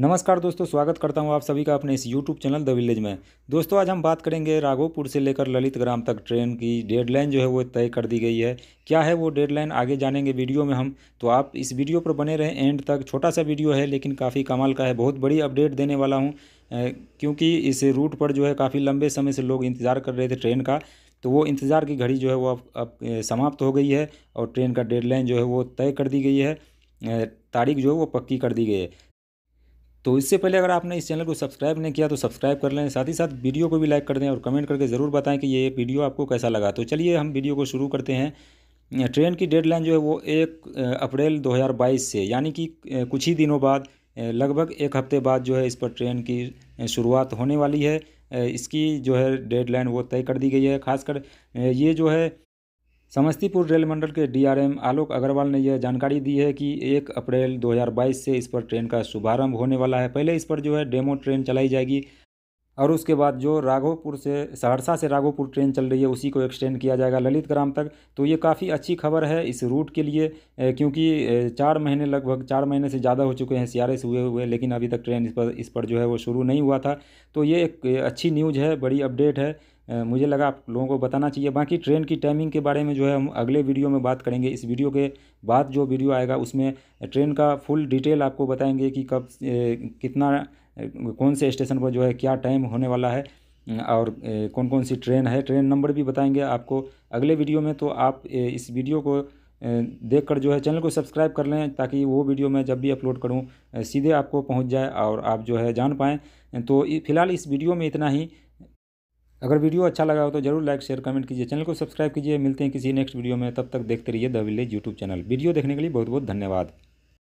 नमस्कार दोस्तों स्वागत करता हूं आप सभी का अपने इस YouTube चैनल द विलेज में दोस्तों आज हम बात करेंगे राघोपुर से लेकर ललित ग्राम तक ट्रेन की डेडलाइन जो है वो तय कर दी गई है क्या है वो डेडलाइन आगे जानेंगे वीडियो में हम तो आप इस वीडियो पर बने रहें एंड तक छोटा सा वीडियो है लेकिन काफ़ी कमाल का है बहुत बड़ी अपडेट देने वाला हूँ क्योंकि इस रूट पर जो है काफ़ी लंबे समय से लोग इंतज़ार कर रहे थे ट्रेन का तो वो इंतज़ार की घड़ी जो है वो अब अब समाप्त हो गई है और ट्रेन का डेडलाइन जो है वो तय कर दी गई है तारीख जो है वो पक्की कर दी गई है तो इससे पहले अगर आपने इस चैनल को सब्सक्राइब नहीं किया तो सब्सक्राइब कर लें साथ ही साथ वीडियो को भी लाइक कर दें और कमेंट करके ज़रूर बताएं कि ये वीडियो आपको कैसा लगा तो चलिए हम वीडियो को शुरू करते हैं ट्रेन की डेडलाइन जो है वो एक अप्रैल 2022 से यानी कि कुछ ही दिनों बाद लगभग एक हफ्ते बाद जो है इस पर ट्रेन की शुरुआत होने वाली है इसकी जो है डेडलाइन वो तय कर दी गई है खासकर ये जो है समस्तीपुर रेल मंडल के डीआरएम आलोक अग्रवाल ने यह जानकारी दी है कि एक अप्रैल 2022 से इस पर ट्रेन का शुभारंभ होने वाला है पहले इस पर जो है डेमो ट्रेन चलाई जाएगी और उसके बाद जो राघोपुर से सहरसा से राघोपुर ट्रेन चल रही है उसी को एक्सटेंड किया जाएगा ललित ग्राम तक तो ये काफ़ी अच्छी खबर है इस रूट के लिए क्योंकि चार महीने लगभग चार महीने से ज़्यादा हो चुके हैं सियारे से हुए हुए लेकिन अभी तक ट्रेन इस पर इस पर जो है वो शुरू नहीं हुआ था तो ये एक अच्छी न्यूज़ है बड़ी अपडेट है मुझे लगा आप लोगों को बताना चाहिए बाकी ट्रेन की टाइमिंग के बारे में जो है हम अगले वीडियो में बात करेंगे इस वीडियो के बाद जो वीडियो आएगा उसमें ट्रेन का फुल डिटेल आपको बताएंगे कि कब कितना कौन से स्टेशन पर जो है क्या टाइम होने वाला है और कौन कौन सी ट्रेन है ट्रेन नंबर भी बताएंगे आपको अगले वीडियो में तो आप इस वीडियो को देख कर जो है चैनल को सब्सक्राइब कर लें ताकि वो वीडियो मैं जब भी अपलोड करूं सीधे आपको पहुंच जाए और आप जो है जान पाएँ तो फिलहाल इस वीडियो में इतना ही अगर वीडियो अच्छा लगा हो तो जरूर लाइक शेयर कमेंट कीजिए चैनल को सब्सक्राइब कीजिए मिलते हैं किसी नेक्स्ट वीडियो में तब तक देखते रहिए the village YouTube channel video देखने के लिए बहुत बहुत धन्यवाद